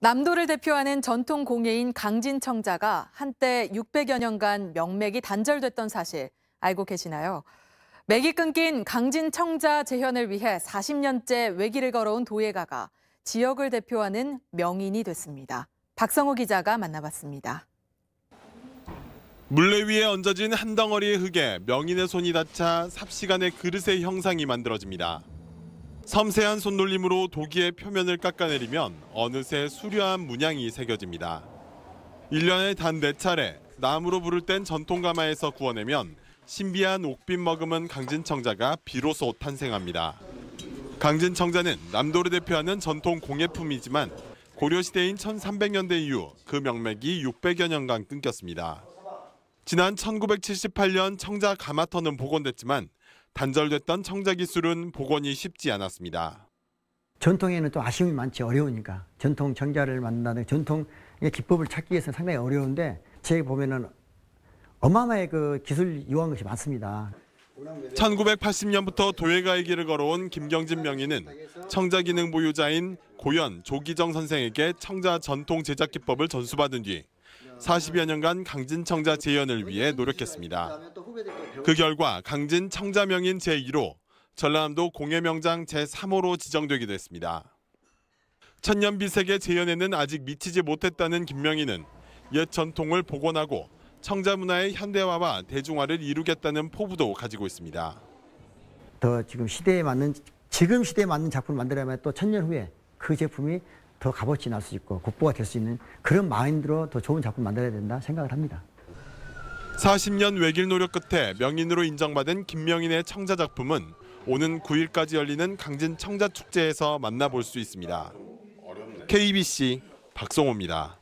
남도를 대표하는 전통 공예인 강진청자가 한때 600여 년간 명맥이 단절됐던 사실 알고 계시나요? 맥이 끊긴 강진청자 재현을 위해 40년째 외길을 걸어온 도예가가 지역을 대표하는 명인이 됐습니다. 박성호 기자가 만나봤습니다. 물레 위에 얹어진 한 덩어리의 흙에 명인의 손이 닿자 삽시간에 그릇의 형상이 만들어집니다. 섬세한 손놀림으로 도기의 표면을 깎아내리면 어느새 수려한 문양이 새겨집니다. 1년에 단 4차례 나무로 부를 땐 전통가마에서 구워내면 신비한 옥빛 머금은 강진청자가 비로소 탄생합니다. 강진청자는 남도를 대표하는 전통 공예품이지만 고려시대인 1300년대 이후 그 명맥이 600여 년간 끊겼습니다. 지난 1978년 청자 가마터는 복원됐지만 단절됐던 청자 기술은 복원이 쉽지 않았습니다. 전통에는 또 아쉬움이 많지 어려우니까 전통 청자를 만든는 전통의 기법을 찾기 위해서 상당히 어려운데 제 보면은 어마어마의 그 기술 이용한 것이 많습니다. 1980년부터 도예가의 길을 걸어온 김경진 명인은 청자 기능 보유자인 고현 조기정 선생에게 청자 전통 제작 기법을 전수받은 뒤 40여 년간 강진청자 재현을 위해 노력했습니다. 그 결과 강진청자 명인 제1호, 전라남도 공예명장 제3호로 지정되기도 했습니다. 천년비색의 재연에는 아직 미치지 못했다는 김명희는 옛 전통을 복원하고 청자 문화의 현대화와 대중화를 이루겠다는 포부도 가지고 있습니다. 더 지금 시대에 맞는 지금 시대에 맞는 작품을 만들어야또 천년 후에 그 제품이 더 값어치 날 수 있고 국보가 될 수 있는 그런 마인드로 더 좋은 작품 만들어야 된다 생각을 합니다. 40년 외길 노력 끝에 명인으로 인정받은 김명인의 청자 작품은 오는 9일까지 열리는 강진 청자 축제에서 만나볼 수 있습니다. KBC 박성호입니다.